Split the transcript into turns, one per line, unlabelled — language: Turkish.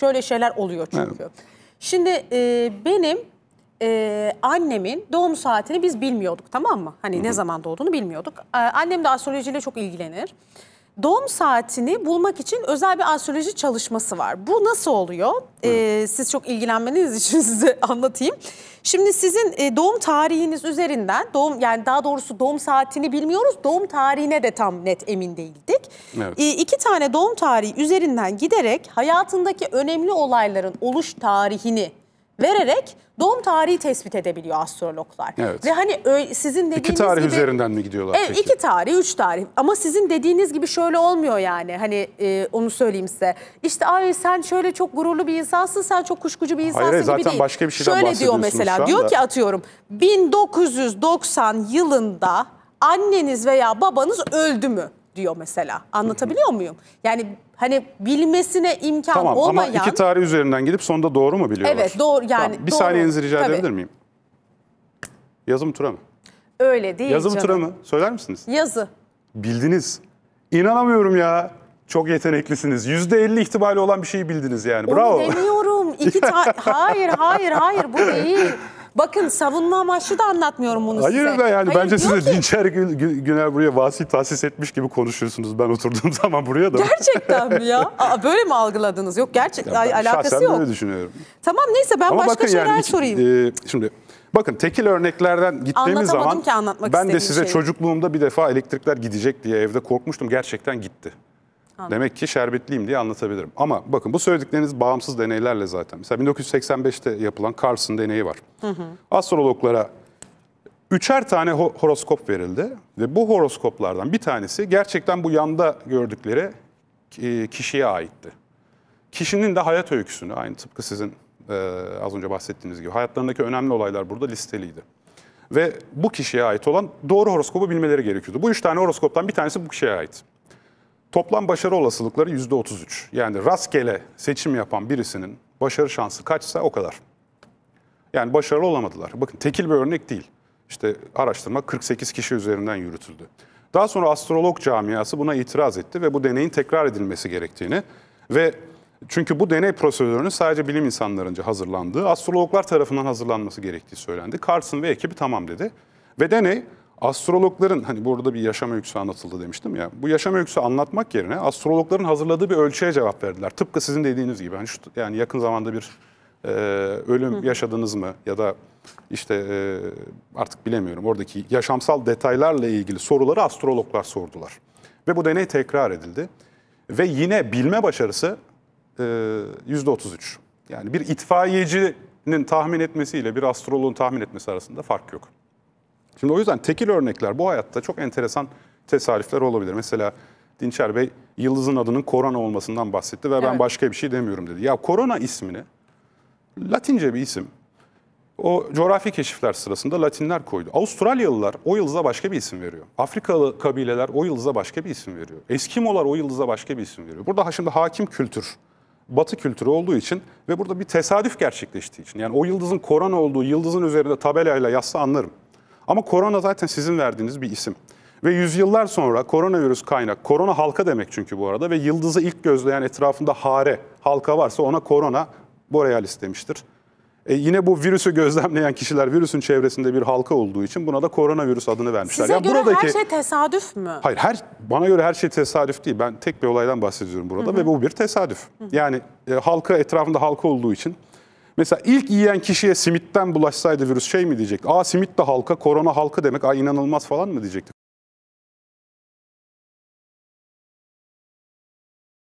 Şöyle şeyler oluyor çünkü. Evet. Şimdi e, benim e, annemin doğum saatini biz bilmiyorduk tamam mı? Hani Hı -hı. ne zaman doğduğunu bilmiyorduk. E, annem de astrolojiyle çok ilgilenir. Doğum saatini bulmak için özel bir astroloji çalışması var. Bu nasıl oluyor? Ee, siz çok ilgilenmeniz için size anlatayım. Şimdi sizin e, doğum tarihiniz üzerinden, doğum yani daha doğrusu doğum saatini bilmiyoruz, doğum tarihine de tam net emin değildik. Evet. E, iki tane doğum tarihi üzerinden giderek hayatındaki önemli olayların oluş tarihini vererek doğum tarihi tespit edebiliyor astrologlar. Evet. Ve hani sizin dediğiniz gibi. İki tarih gibi... üzerinden
mi gidiyorlar evet, peki? İki
tarih, üç tarih. Ama sizin dediğiniz gibi şöyle olmuyor yani. Hani e, onu söyleyeyim size. İşte ay sen şöyle çok gururlu bir insansın, sen çok kuşkucu bir insansın Hayır, gibi zaten başka bir şeyden şöyle diyor mesela. Diyor ki atıyorum 1990 yılında anneniz veya babanız öldü mü? diyor mesela. Anlatabiliyor muyum? Yani hani bilmesine imkan tamam, olmayan... Tamam ama iki
tarih üzerinden gidip sonunda doğru mu biliyorlar? Evet
doğru yani. Tamam, bir doğru. saniyenizi rica Tabii. edebilir
miyim? Yazım tura mı?
Öyle değil Yazım canım. tura mı?
Söyler misiniz? Yazı. Bildiniz. İnanamıyorum ya. Çok yeteneklisiniz. Yüzde elli ihtimali olan bir şeyi bildiniz yani. Bravo. Onu
demiyorum. İki ta- hayır hayır hayır bu değil. Bakın savunma amaçlı da anlatmıyorum bunu Hayır size. Hayır da yani Hayır, bence size dinçer
gün Güner buraya vasit vasis etmiş gibi konuşuyorsunuz ben oturduğum zaman buraya da. Gerçekten mi ya?
Aa, böyle mi algıladınız? Yok gerçek ya alakası yok. böyle düşünüyorum. Tamam neyse ben Ama başka bakın, şeyler yani,
sorayım. E, şimdi Bakın tekil örneklerden gittiğimiz zaman ki ben de size şeyi. çocukluğumda bir defa elektrikler gidecek diye evde korkmuştum. Gerçekten gitti. Anladım. Demek ki şerbetliyim diye anlatabilirim. Ama bakın bu söyledikleriniz bağımsız deneylerle zaten. Mesela 1985'te yapılan Carson deneyi var. Hı hı. Astrologlara üçer tane horoskop verildi ve bu horoskoplardan bir tanesi gerçekten bu yanda gördükleri kişiye aitti. Kişinin de hayat öyküsünü aynı tıpkı sizin e, az önce bahsettiğiniz gibi hayatlarındaki önemli olaylar burada listeliydi. Ve bu kişiye ait olan doğru horoskopu bilmeleri gerekiyordu. Bu üç tane horoskoptan bir tanesi bu kişiye ait. Toplam başarı olasılıkları %33. Yani rastgele seçim yapan birisinin başarı şansı kaçsa o kadar. Yani başarılı olamadılar. Bakın tekil bir örnek değil. İşte araştırma 48 kişi üzerinden yürütüldü. Daha sonra astrolog camiası buna itiraz etti ve bu deneyin tekrar edilmesi gerektiğini ve çünkü bu deney prosedürünün sadece bilim insanlarınca hazırlandığı, astrologlar tarafından hazırlanması gerektiği söylendi. Carson ve ekibi tamam dedi. Ve deney astrologların hani burada bir yaşam öyküsü anlatıldı demiştim ya. Bu yaşam öyküsü anlatmak yerine astrologların hazırladığı bir ölçüye cevap verdiler. Tıpkı sizin dediğiniz gibi. Hani şu, yani yakın zamanda bir e, ölüm Hı. yaşadınız mı ya da işte e, artık bilemiyorum oradaki yaşamsal detaylarla ilgili soruları astrologlar sordular. Ve bu deney tekrar edildi. Ve yine bilme başarısı e, %33. Yani bir itfaiyecinin tahmin etmesiyle bir astroloğun tahmin etmesi arasında fark yok. Şimdi o yüzden tekil örnekler bu hayatta çok enteresan tesadüfler olabilir. Mesela Dinçer Bey yıldızın adının korona olmasından bahsetti ve ben başka bir şey demiyorum dedi. Ya korona ismini Latince bir isim. O coğrafi keşifler sırasında Latinler koydu. Avustralyalılar o yıldıza başka bir isim veriyor. Afrikalı kabileler o yıldıza başka bir isim veriyor. Eskimolar o yıldıza başka bir isim veriyor. Burada şimdi hakim kültür, batı kültürü olduğu için ve burada bir tesadüf gerçekleştiği için. Yani o yıldızın korona olduğu yıldızın üzerinde tabelayla yazsa anlarım. Ama korona zaten sizin verdiğiniz bir isim. Ve yüzyıllar sonra koronavirüs kaynak, korona halka demek çünkü bu arada ve yıldızı ilk gözleyen etrafında hare, halka varsa ona korona borealis demiştir. E yine bu virüsü gözlemleyen kişiler virüsün çevresinde bir halka olduğu için buna da koronavirüs adını vermişler. Size yani göre buradaki... her şey
tesadüf mü?
Hayır, her bana göre her şey tesadüf değil. Ben tek bir olaydan bahsediyorum burada Hı-hı. ve bu bir tesadüf. Hı-hı. Yani e, halka etrafında halka olduğu için Mesela ilk yiyen kişiye simitten bulaşsaydı virüs şey mi diyecekti? Aa simit de halka, korona halka demek. Aa inanılmaz falan mı diyecekti?